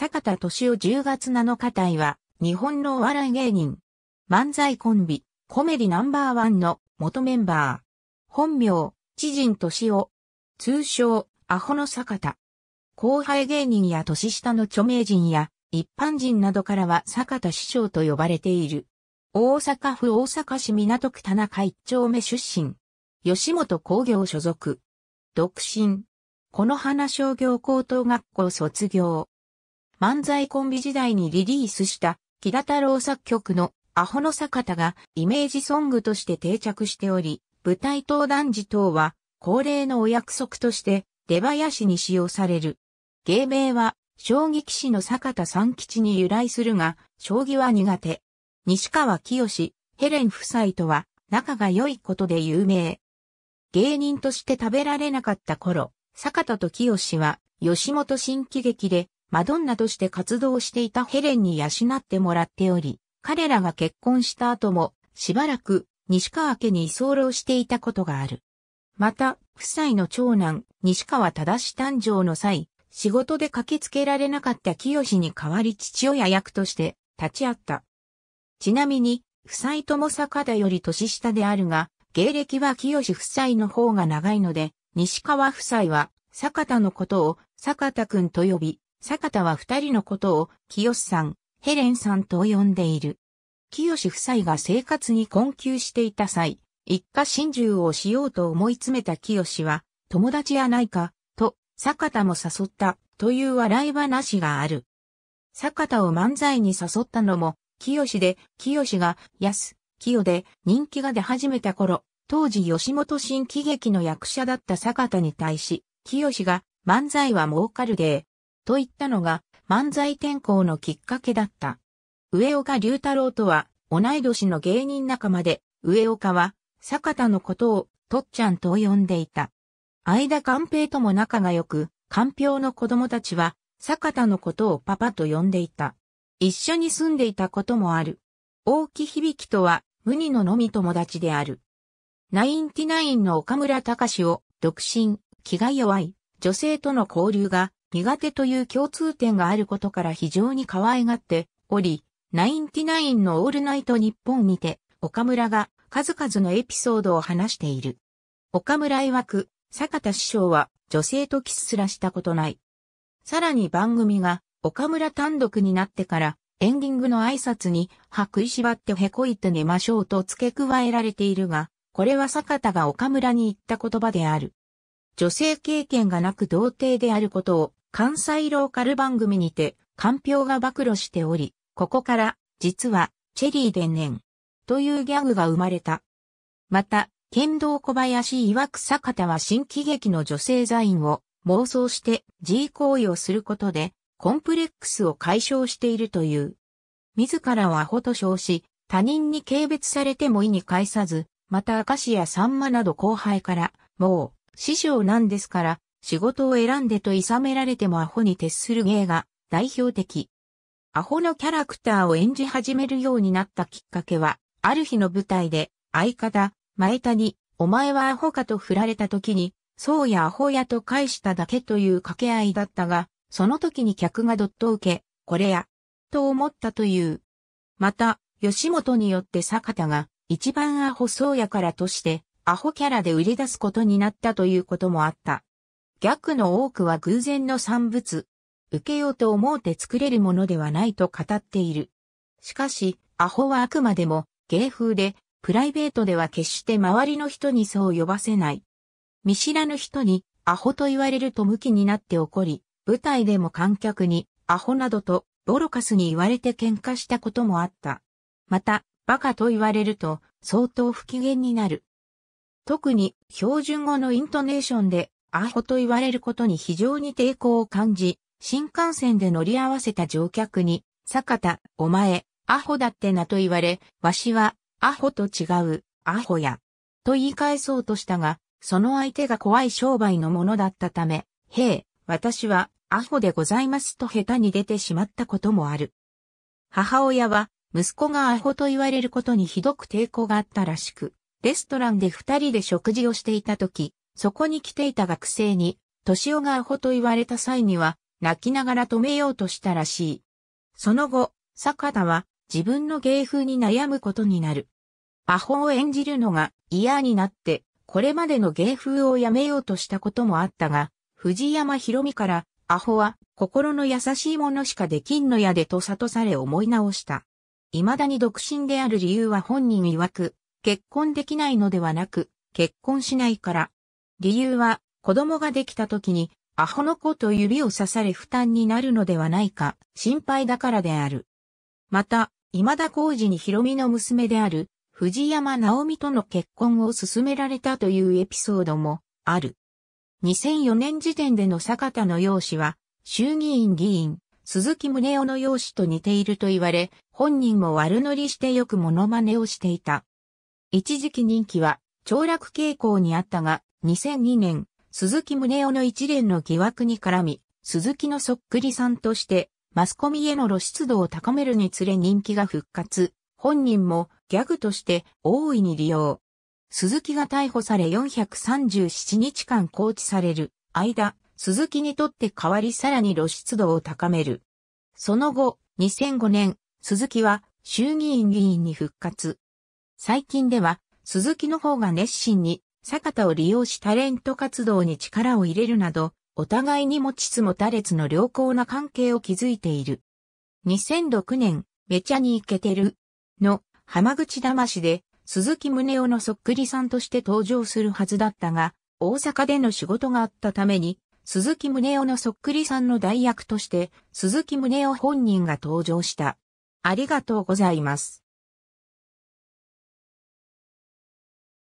坂田敏夫10月7日隊は、日本のお笑い芸人。漫才コンビ、コメディナンバーワンの元メンバー。本名、知人敏夫。通称、アホの坂田。後輩芸人や年下の著名人や、一般人などからは坂田師匠と呼ばれている。大阪府大阪市港区田中一丁目出身。吉本工業所属。独身。この花商業高等学校卒業。漫才コンビ時代にリリースした木田太郎作曲のアホの坂田がイメージソングとして定着しており、舞台登壇時等は恒例のお約束として出囃子に使用される。芸名は将棋棋士の坂田三吉に由来するが、将棋は苦手。西川清、ヘレン夫妻とは仲が良いことで有名。芸人として食べられなかった頃、坂田と清は吉本新喜劇でマドンナとして活動していたヘレンに養ってもらっており、彼らが結婚した後も、しばらく、西川家に居候していたことがある。また、夫妻の長男、西川正誕生の際、仕事で駆けつけられなかった清に代わり父親役として立ち会った。ちなみに、夫妻とも坂田より年下であるが、芸歴は清夫妻の方が長いので、西川夫妻は、坂田のことを坂田くんと呼び、坂田は二人のことを、清さん、ヘレンさんと呼んでいる。清夫妻が生活に困窮していた際、一家心中をしようと思い詰めた清は、友達やないか、と、坂田も誘った、という笑い話がある。坂田を漫才に誘ったのも、清で、清が、安、清で、人気が出始めた頃、当時吉本新喜劇の役者だった坂田に対し、清が、漫才は儲かるで、といったのが漫才転校のきっかけだった。上岡龍太郎とは同い年の芸人仲間で、上岡は坂田のことをとっちゃんと呼んでいた。間田寛平とも仲が良く、寛平の子供たちは坂田のことをパパと呼んでいた。一緒に住んでいたこともある。大木響とは無二ののみ友達である。ナインティナインの岡村隆史を独身、気が弱い、女性との交流が苦手という共通点があることから非常に可愛がっており、ナインティナインのオールナイト日本にて、岡村が数々のエピソードを話している。岡村曰く、坂田師匠は女性とキスすらしたことない。さらに番組が岡村単独になってからエンディングの挨拶には食いしばってへこいて寝ましょうと付け加えられているが、これは坂田が岡村に言った言葉である。女性経験がなく童貞であることを関西ローカル番組にて、官票が暴露しており、ここから、実は、チェリーでねん、というギャグが生まれた。また、剣道小林曰く坂田は新喜劇の女性座員を妄想して G 行為をすることで、コンプレックスを解消しているという。自らはアホと称し、他人に軽蔑されても意に介さず、また明石やさんまなど後輩から、もう、師匠なんですから、仕事を選んでと諌められてもアホに徹する芸が代表的。アホのキャラクターを演じ始めるようになったきっかけは、ある日の舞台で、相方、前田に、お前はアホかと振られた時に、そうやアホやと返しただけという掛け合いだったが、その時に客がどっと受け、これや、と思ったという。また、吉本によって坂田が、一番アホそうやからとして、アホキャラで売り出すことになったということもあった。逆の多くは偶然の産物。受けようと思うて作れるものではないと語っている。しかし、アホはあくまでも芸風で、プライベートでは決して周りの人にそう呼ばせない。見知らぬ人にアホと言われると向きになって怒り、舞台でも観客にアホなどとボロカスに言われて喧嘩したこともあった。また、バカと言われると相当不機嫌になる。特に標準語のイントネーションでアホと言われることに非常に抵抗を感じ、新幹線で乗り合わせた乗客に、坂田、お前、アホだってなと言われ、わしは、アホと違う、アホや。と言い返そうとしたが、その相手が怖い商売のものだったため、へえ、私は、アホでございますと下手に出てしまったこともある。母親は、息子がアホと言われることにひどく抵抗があったらしく、レストランで二人で食事をしていた時、そこに来ていた学生に、年男がアホと言われた際には、泣きながら止めようとしたらしい。その後、坂田は自分の芸風に悩むことになる。アホを演じるのが嫌になって、これまでの芸風をやめようとしたこともあったが、藤山博美から、アホは心の優しいものしかできんのやでと悟され思い直した。未だに独身である理由は本人曰く、結婚できないのではなく、結婚しないから、理由は、子供ができた時に、アホの子と指を刺され負担になるのではないか、心配だからである。また、今田浩二にヒロミの娘である、藤山直美との結婚を勧められたというエピソードも、ある。2004年時点での坂田の容姿は、衆議院議員、鈴木宗男の容姿と似ていると言われ、本人も悪乗りしてよくモノマネをしていた。一時期人気は、凋落傾向にあったが、2002年、鈴木宗男の一連の疑惑に絡み、鈴木のそっくりさんとして、マスコミへの露出度を高めるにつれ人気が復活、本人もギャグとして大いに利用。鈴木が逮捕され437日間放置される間、鈴木にとって代わりさらに露出度を高める。その後、2005年、鈴木は衆議院議員に復活。最近では、鈴木の方が熱心に坂田を利用しタレント活動に力を入れるなど、お互いに持ちつ持たれつの良好な関係を築いている。2006年、めちゃにイケてるの浜口魂で鈴木宗男のそっくりさんとして登場するはずだったが、大阪での仕事があったために、鈴木宗男のそっくりさんの代役として、鈴木宗男本人が登場した。ありがとうございます。